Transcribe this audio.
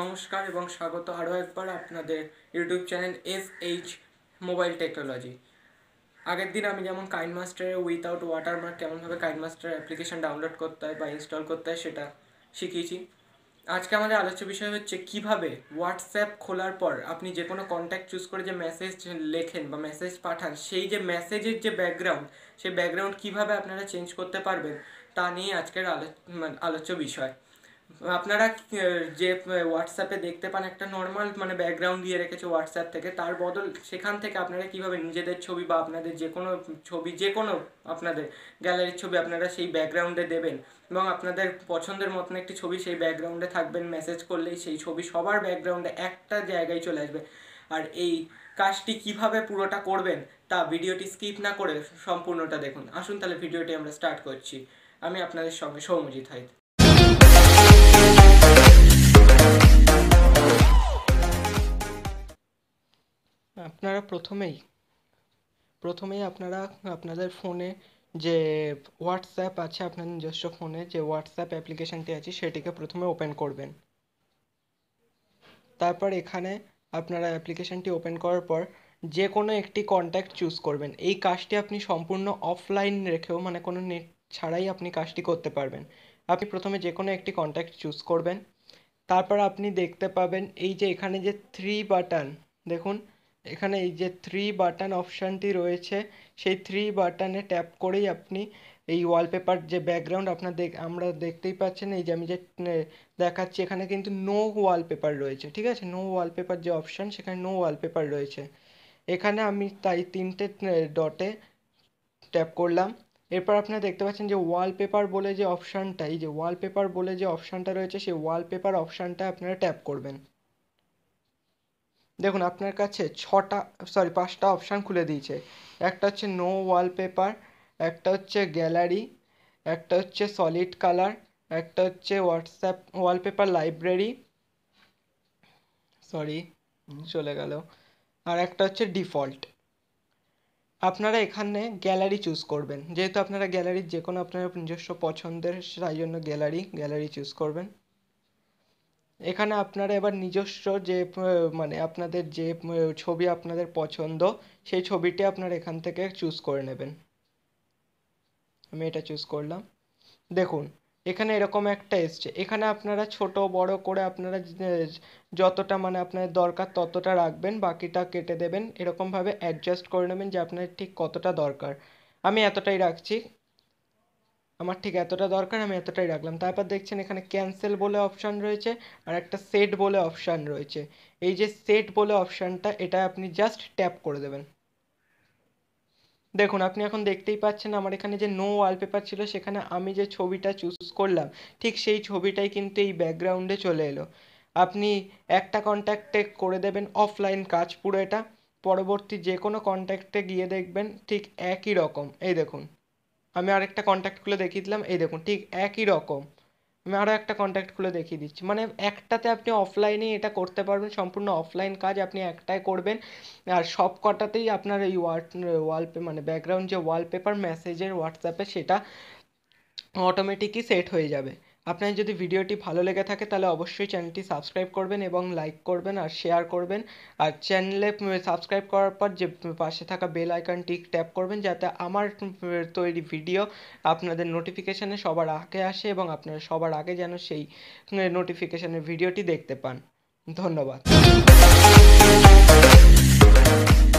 নমস্কার এবং স্বাগত আরও একবার আপনাদের YouTube channel S H mobile technology আগের দিন আমি যেমন কাইন উইথআউট ওয়াটার মার্ক কেমনভাবে কাইন মাস্টার অ্যাপ্লিকেশন ডাউনলোড করতে হয় বা ইনস্টল করতে হয় সেটা শিখিয়েছি আজকে আমাদের আলোচ্য বিষয় হচ্ছে কিভাবে হোয়াটসঅ্যাপ খোলার পর আপনি যে কোনো কন্ট্যাক্ট চুজ করে যে মেসেজ লেখেন বা মেসেজ পাঠান সেই যে মেসেজের যে ব্যাকগ্রাউন্ড সেই ব্যাকগ্রাউন্ড কিভাবে আপনারা চেঞ্জ করতে পারবেন তা নিয়ে আজকের মানে আলোচ্য বিষয় আপনারা যে হোয়াটসঅ্যাপে দেখতে পান একটা নর্মাল মানে ব্যাকগ্রাউন্ড দিয়ে রেখেছে হোয়াটসঅ্যাপ থেকে তার বদল সেখান থেকে আপনারা কিভাবে নিজেদের ছবি বা আপনাদের যে কোনো ছবি যে কোনো আপনাদের গ্যালারির ছবি আপনারা সেই ব্যাকগ্রাউন্ডে দেবেন এবং আপনাদের পছন্দের মতন একটি ছবি সেই ব্যাকগ্রাউন্ডে থাকবেন মেসেজ করলেই সেই ছবি সবার ব্যাকগ্রাউন্ডে একটা জায়গায় চলে আসবে আর এই কাজটি কিভাবে পুরোটা করবেন তা ভিডিওটি স্কিপ না করে সম্পূর্ণটা দেখুন আসুন তাহলে ভিডিওটি আমরা স্টার্ট করছি আমি আপনাদের সঙ্গে সৌমজিৎ হাইত আপনারা প্রথমেই প্রথমেই আপনারা আপনাদের ফোনে যে হোয়াটসঅ্যাপ আছে আপনার নিজস্ব ফোনে যে হোয়াটসঅ্যাপ অ্যাপ্লিকেশানটি আছে সেটিকে প্রথমে ওপেন করবেন তারপর এখানে আপনারা অ্যাপ্লিকেশানটি ওপেন করার পর যে কোনো একটি কন্ট্যাক্ট চুজ করবেন এই কাজটি আপনি সম্পূর্ণ অফলাইন রেখেও মানে কোনো নেট ছাড়াই আপনি কাজটি করতে পারবেন আপনি প্রথমে যে কোনো একটি কন্ট্যাক্ট চুজ করবেন তারপর আপনি দেখতে পাবেন এই যে এখানে যে থ্রি বাটন দেখুন এখানে এই যে থ্রি বাটন অপশানটি রয়েছে সেই থ্রি বাটনে ট্যাপ করেই আপনি এই ওয়ালপেপার যে ব্যাকগ্রাউন্ড আপনার দেখ আমরা দেখতেই পাচ্ছেন এই যে আমি যে দেখাচ্ছি এখানে কিন্তু নো ওয়ালপেপার রয়েছে ঠিক আছে নো ওয়ালপেপার যে অপশান সেখানে নো ওয়ালপেপার রয়েছে এখানে আমি তাই তিনটে ডটে ট্যাপ করলাম এরপর আপনারা দেখতে পাচ্ছেন যে ওয়ালপেপার বলে যে অপশানটা এই যে ওয়ালপেপার বলে যে অপশানটা রয়েছে সেই ওয়ালপেপার অপশানটা আপনারা ট্যাপ করবেন দেখুন আপনার কাছে ছটা সরি পাঁচটা অপশান খুলে দিয়েছে একটা হচ্ছে নো ওয়ালপেপার একটা হচ্ছে গ্যালারি একটা হচ্ছে সলিড কালার একটা হচ্ছে হোয়াটসঅ্যাপ ওয়ালপেপার লাইব্রেরি সরি চলে গেল আর একটা হচ্ছে ডিফল্ট আপনারা এখানে গ্যালারি চুজ করবেন যেহেতু আপনারা গ্যালারির যে কোনো আপনার নিজস্ব পছন্দের তাই জন্য গ্যালারি গ্যালারি চুজ করবেন এখানে আপনারা এবার নিজস্ব যে মানে আপনাদের যে ছবি আপনাদের পছন্দ সেই ছবিটি আপনারা এখান থেকে চুজ করে নেবেন আমি এটা চুজ করলাম দেখুন এখানে এরকম একটা এসছে এখানে আপনারা ছোট বড় করে আপনারা যতটা মানে আপনার দরকার ততটা রাখবেন বাকিটা কেটে দেবেন এরকমভাবে অ্যাডজাস্ট করে নেবেন যে আপনার ঠিক কতটা দরকার আমি এতটাই রাখছি আমার ঠিক এতটা দরকার আমি এতটাই রাখলাম তারপর দেখছেন এখানে ক্যান্সেল বলে অপশান রয়েছে আর একটা সেট বলে অপশান রয়েছে এই যে সেট বলে অপশানটা এটা আপনি জাস্ট ট্যাপ করে দেবেন দেখুন আপনি এখন দেখতেই পাচ্ছেন আমার এখানে যে নো ওয়ালপেপার ছিল সেখানে আমি যে ছবিটা চুজ করলাম ঠিক সেই ছবিটাই কিন্তু এই ব্যাকগ্রাউন্ডে চলে এলো আপনি একটা কন্ট্যাক্টে করে দেবেন অফলাইন কাজ পুরো এটা পরবর্তী যে কোনো কন্ট্যাক্টে গিয়ে দেখবেন ঠিক একই রকম এই দেখুন আমি আরেকটা কন্ট্যাক্ট খুলে দেখিয়ে দিলাম এই দেখুন ঠিক একই রকম আমি আরও একটা কন্ট্যাক্ট খুলে দেখিয়ে দিচ্ছি মানে একটাতে আপনি অফলাইনে এটা করতে পারবেন সম্পূর্ণ অফলাইন কাজ আপনি একটাই করবেন আর সব কটাতেই আপনার এই ওয়ালপে মানে ব্যাকগ্রাউন্ড যে ওয়ালপেপার মেসেজের হোয়াটসঅ্যাপে সেটা অটোমেটিকই সেট হয়ে যাবে আপনার যদি ভিডিওটি ভালো লেগে থাকে তাহলে অবশ্যই চ্যানেলটি সাবস্ক্রাইব করবেন এবং লাইক করবেন আর শেয়ার করবেন আর চ্যানেলে সাবস্ক্রাইব করার পর যে পাশে থাকা বেল আইকনটি ট্যাপ করবেন যাতে আমার তৈরি ভিডিও আপনাদের নোটিফিকেশানে সবার আগে আসে এবং আপনারা সবার আগে যেন সেই নোটিফিকেশানের ভিডিওটি দেখতে পান ধন্যবাদ